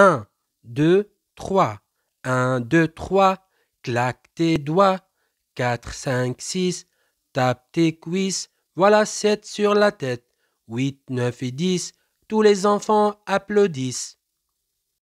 1, 2, 3. 1, 2, 3. Claque tes doigts. 4, 5, 6. Tape tes cuisses. Voilà 7 sur la tête. 8, 9 et 10. Tous les enfants applaudissent.